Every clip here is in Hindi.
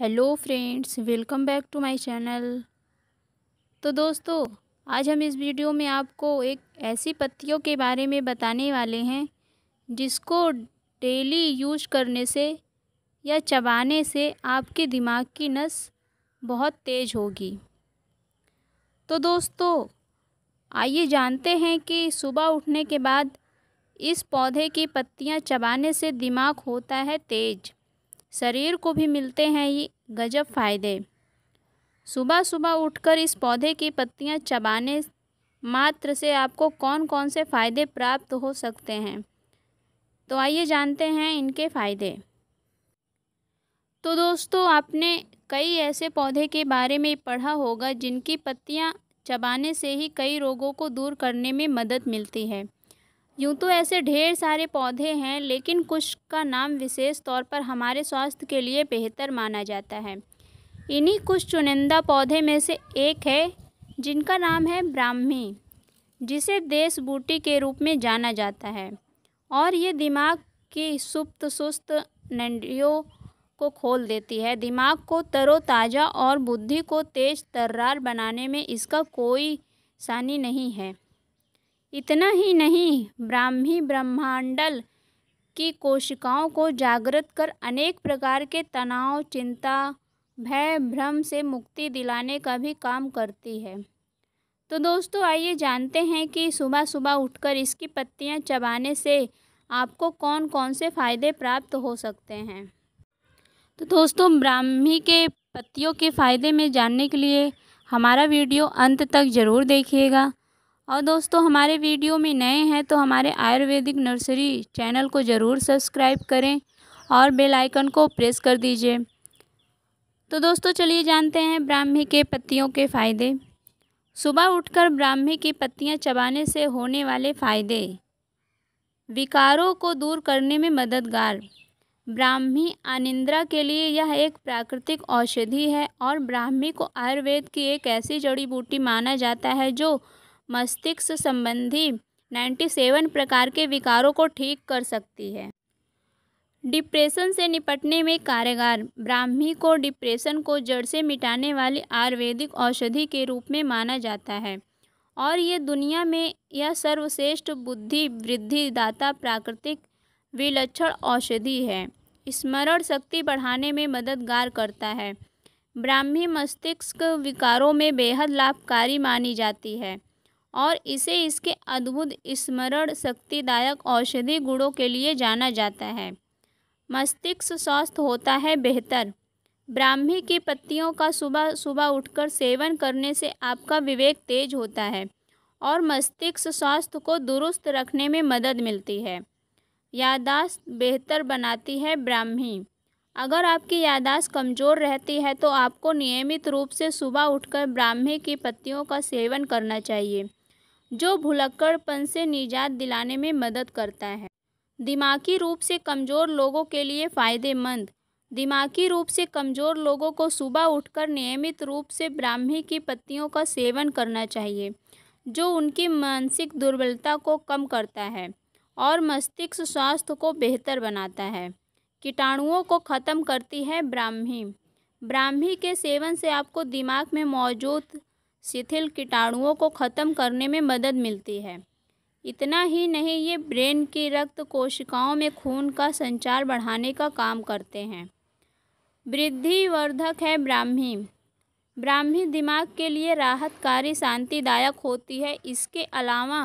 hello friends welcome back to my channel तो दोस्तों आज हम इस वीडियो में आपको एक ऐसी पत्तियों के बारे में बताने वाले हैं जिसको डेली यूज करने से या चबाने से आपके दिमाग की नस बहुत तेज़ होगी तो दोस्तों आइए जानते हैं कि सुबह उठने के बाद इस पौधे की पत्तियां चबाने से दिमाग होता है तेज़ शरीर को भी मिलते हैं ये गजब फ़ायदे सुबह सुबह उठकर इस पौधे की पत्तियां चबाने मात्र से आपको कौन कौन से फ़ायदे प्राप्त हो सकते हैं तो आइए जानते हैं इनके फ़ायदे तो दोस्तों आपने कई ऐसे पौधे के बारे में पढ़ा होगा जिनकी पत्तियां चबाने से ही कई रोगों को दूर करने में मदद मिलती है यूँ तो ऐसे ढेर सारे पौधे हैं लेकिन कुछ का नाम विशेष तौर पर हमारे स्वास्थ्य के लिए बेहतर माना जाता है इन्हीं कुछ चुनिंदा पौधे में से एक है जिनका नाम है ब्राह्मी जिसे देश बूटी के रूप में जाना जाता है और ये दिमाग की सुप्त सुस्त नंडियों को खोल देती है दिमाग को तरोताज़ा और बुद्धि को तेज तर्रार बनाने में इसका कोई सानी नहीं है इतना ही नहीं ब्राह्मी ब्रह्मांडल की कोशिकाओं को जागृत कर अनेक प्रकार के तनाव चिंता भय भ्रम से मुक्ति दिलाने का भी काम करती है तो दोस्तों आइए जानते हैं कि सुबह सुबह उठकर इसकी पत्तियां चबाने से आपको कौन कौन से फ़ायदे प्राप्त हो सकते हैं तो दोस्तों ब्राह्मी के पत्तियों के फ़ायदे में जानने के लिए हमारा वीडियो अंत तक ज़रूर देखिएगा और दोस्तों हमारे वीडियो में नए हैं तो हमारे आयुर्वेदिक नर्सरी चैनल को ज़रूर सब्सक्राइब करें और बेल आइकन को प्रेस कर दीजिए तो दोस्तों चलिए जानते हैं ब्राह्मी के पत्तियों के फ़ायदे सुबह उठकर ब्राह्मी की पत्तियां चबाने से होने वाले फ़ायदे विकारों को दूर करने में मददगार ब्राह्मी आनिंद्रा के लिए यह एक प्राकृतिक औषधि है और ब्राह्मी को आयुर्वेद की एक ऐसी जड़ी बूटी माना जाता है जो मस्तिष्क संबंधी 97 प्रकार के विकारों को ठीक कर सकती है डिप्रेशन से निपटने में कारगर ब्राह्मी को डिप्रेशन को जड़ से मिटाने वाली आयुर्वेदिक औषधि के रूप में माना जाता है और ये दुनिया में यह सर्वश्रेष्ठ बुद्धि वृद्धिदाता प्राकृतिक विलक्षण औषधि है स्मरण शक्ति बढ़ाने में मददगार करता है ब्राह्मी मस्तिष्क विकारों में बेहद लाभकारी मानी जाती है और इसे इसके अद्भुत स्मरण शक्तिदायक औषधि गुणों के लिए जाना जाता है मस्तिष्क स्वस्थ होता है बेहतर ब्राह्मी की पत्तियों का सुबह सुबह उठकर सेवन करने से आपका विवेक तेज होता है और मस्तिष्क स्वास्थ्य को दुरुस्त रखने में मदद मिलती है यादाश्त बेहतर बनाती है ब्राह्मी अगर आपकी यादाश्त कमज़ोर रहती है तो आपको नियमित रूप से सुबह उठकर ब्राह्मी की पत्तियों का सेवन करना चाहिए जो भुलक्कड़पन से निजात दिलाने में मदद करता है दिमागी रूप से कमज़ोर लोगों के लिए फ़ायदेमंद दिमागी रूप से कमज़ोर लोगों को सुबह उठकर नियमित रूप से ब्राह्मी की पत्तियों का सेवन करना चाहिए जो उनकी मानसिक दुर्बलता को कम करता है और मस्तिष्क स्वास्थ्य को बेहतर बनाता है कीटाणुओं को ख़त्म करती है ब्राह्मी ब्राह्मी के सेवन से आपको दिमाग में मौजूद शिथिल कीटाणुओं को ख़त्म करने में मदद मिलती है इतना ही नहीं ये ब्रेन की रक्त कोशिकाओं में खून का संचार बढ़ाने का काम करते हैं वृद्धिवर्धक है ब्राह्मी ब्राह्मी दिमाग के लिए राहतकारी शांतिदायक होती है इसके अलावा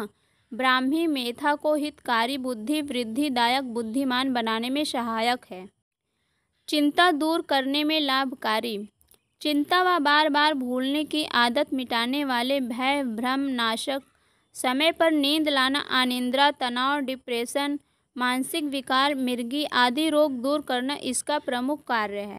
ब्राह्मी मेथा को हितकारी बुद्धि वृद्धिदायक बुद्धिमान बनाने में सहायक है चिंता दूर करने में लाभकारी चिंता व बार बार भूलने की आदत मिटाने वाले भय भ्रम नाशक समय पर नींद लाना अनिंद्रा तनाव डिप्रेशन मानसिक विकार मिर्गी आदि रोग दूर करना इसका प्रमुख कार्य है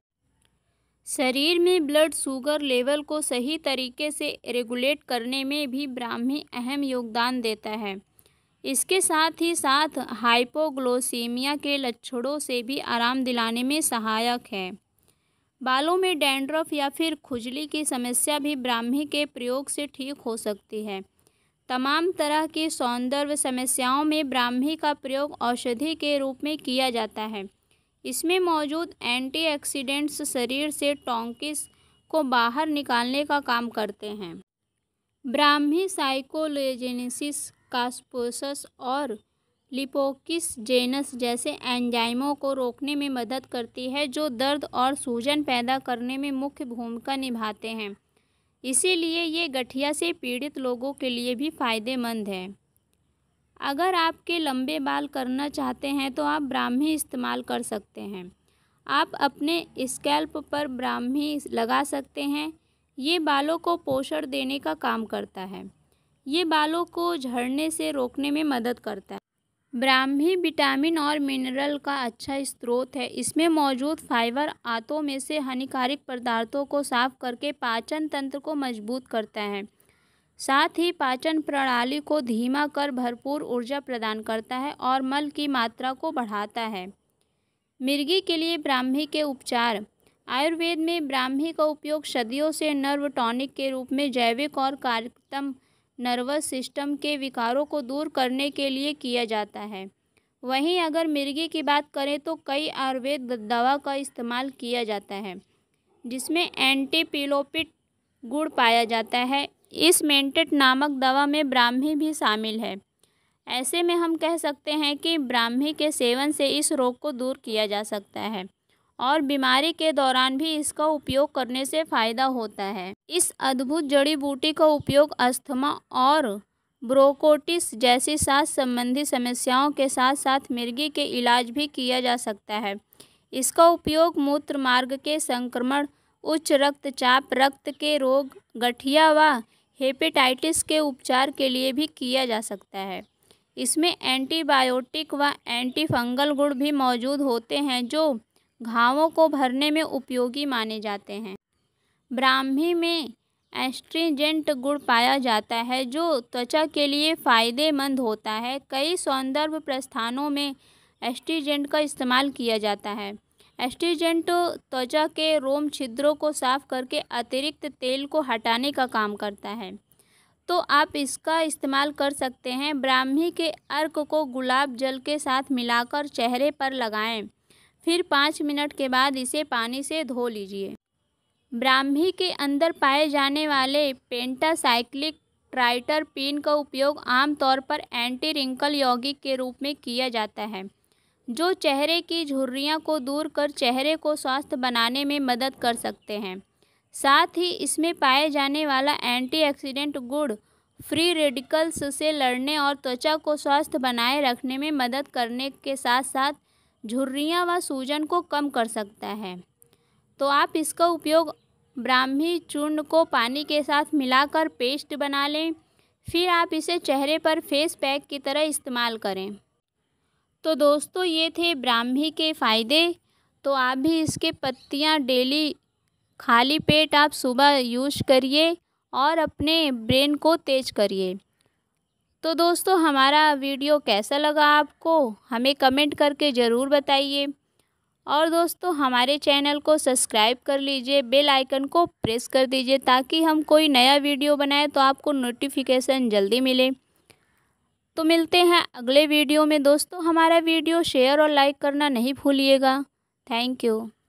शरीर में ब्लड शुगर लेवल को सही तरीके से रेगुलेट करने में भी ब्राह्मी अहम योगदान देता है इसके साथ ही साथ हाइपोग्लोसीमिया के लक्षणों से भी आराम दिलाने में सहायक है बालों में डैंड्रफ या फिर खुजली की समस्या भी ब्राह्मी के प्रयोग से ठीक हो सकती है तमाम तरह की सौंदर्य समस्याओं में ब्राह्मी का प्रयोग औषधि के रूप में किया जाता है इसमें मौजूद एंटीऑक्सीडेंट्स शरीर से टोंकिस को बाहर निकालने का काम करते हैं ब्राह्मी साइकोलेजेनेसिस कास्पोसस और लिपोकिस जेनस जैसे एंजाइमों को रोकने में मदद करती है जो दर्द और सूजन पैदा करने में मुख्य भूमिका निभाते हैं इसीलिए ये गठिया से पीड़ित लोगों के लिए भी फ़ायदेमंद है अगर आपके लंबे बाल करना चाहते हैं तो आप ब्राह्मी इस्तेमाल कर सकते हैं आप अपने स्कैल्प पर ब्राह्मी लगा सकते हैं ये बालों को पोषण देने का काम करता है ये बालों को झड़ने से रोकने में मदद करता है ब्राह्मी विटामिन और मिनरल का अच्छा स्रोत है इसमें मौजूद फाइबर आंतों में से हानिकारक पदार्थों को साफ करके पाचन तंत्र को मजबूत करता है साथ ही पाचन प्रणाली को धीमा कर भरपूर ऊर्जा प्रदान करता है और मल की मात्रा को बढ़ाता है मिर्गी के लिए ब्राह्मी के उपचार आयुर्वेद में ब्राह्मी का उपयोग सदियों से नर्व टॉनिक के रूप में जैविक और कार्यक्रम नर्वस सिस्टम के विकारों को दूर करने के लिए किया जाता है वहीं अगर मिर्गी की बात करें तो कई आयुर्वेद दवा का इस्तेमाल किया जाता है जिसमें एंटीपिलोपिट गुड़ पाया जाता है इस मेंटेट नामक दवा में ब्राह्मी भी शामिल है ऐसे में हम कह सकते हैं कि ब्राह्मी के सेवन से इस रोग को दूर किया जा सकता है और बीमारी के दौरान भी इसका उपयोग करने से फ़ायदा होता है इस अद्भुत जड़ी बूटी का उपयोग अस्थमा और ब्रोकोटिस जैसी सांस संबंधी समस्याओं के साथ साथ मिर्गी के इलाज भी किया जा सकता है इसका उपयोग मूत्र मार्ग के संक्रमण उच्च रक्तचाप रक्त के रोग गठिया व हेपेटाइटिस के उपचार के लिए भी किया जा सकता है इसमें एंटीबायोटिक व एंटीफंगल गुण भी मौजूद होते हैं जो घावों को भरने में उपयोगी माने जाते हैं ब्राह्मी में एस्ट्रीजेंट गुड़ पाया जाता है जो त्वचा के लिए फ़ायदेमंद होता है कई सौंदर्य प्रस्थानों में एस्ट्रीजेंट का इस्तेमाल किया जाता है एस्ट्रीजेंट त्वचा के रोम छिद्रों को साफ करके अतिरिक्त तेल को हटाने का काम करता है तो आप इसका इस्तेमाल कर सकते हैं ब्राह्मी के अर्क को गुलाब जल के साथ मिलाकर चेहरे पर लगाएं फिर पाँच मिनट के बाद इसे पानी से धो लीजिए ब्राह्मी के अंदर पाए जाने वाले पेंटासाइक्लिक पिन का उपयोग आमतौर पर एंटी रिंकल यौगिक के रूप में किया जाता है जो चेहरे की झुर्रियाँ को दूर कर चेहरे को स्वस्थ बनाने में मदद कर सकते हैं साथ ही इसमें पाए जाने वाला एंटीऑक्सीडेंट गुड़ फ्री रेडिकल्स से लड़ने और त्वचा को स्वस्थ बनाए रखने में मदद करने के साथ साथ झुर्रियाँ व सूजन को कम कर सकता है तो आप इसका उपयोग ब्राह्मी चूर्ण को पानी के साथ मिलाकर पेस्ट बना लें फिर आप इसे चेहरे पर फेस पैक की तरह इस्तेमाल करें तो दोस्तों ये थे ब्राह्मी के फ़ायदे तो आप भी इसके पत्तियाँ डेली खाली पेट आप सुबह यूज करिए और अपने ब्रेन को तेज करिए तो दोस्तों हमारा वीडियो कैसा लगा आपको हमें कमेंट करके ज़रूर बताइए और दोस्तों हमारे चैनल को सब्सक्राइब कर लीजिए बेल आइकन को प्रेस कर दीजिए ताकि हम कोई नया वीडियो बनाए तो आपको नोटिफिकेशन जल्दी मिले तो मिलते हैं अगले वीडियो में दोस्तों हमारा वीडियो शेयर और लाइक करना नहीं भूलिएगा थैंक यू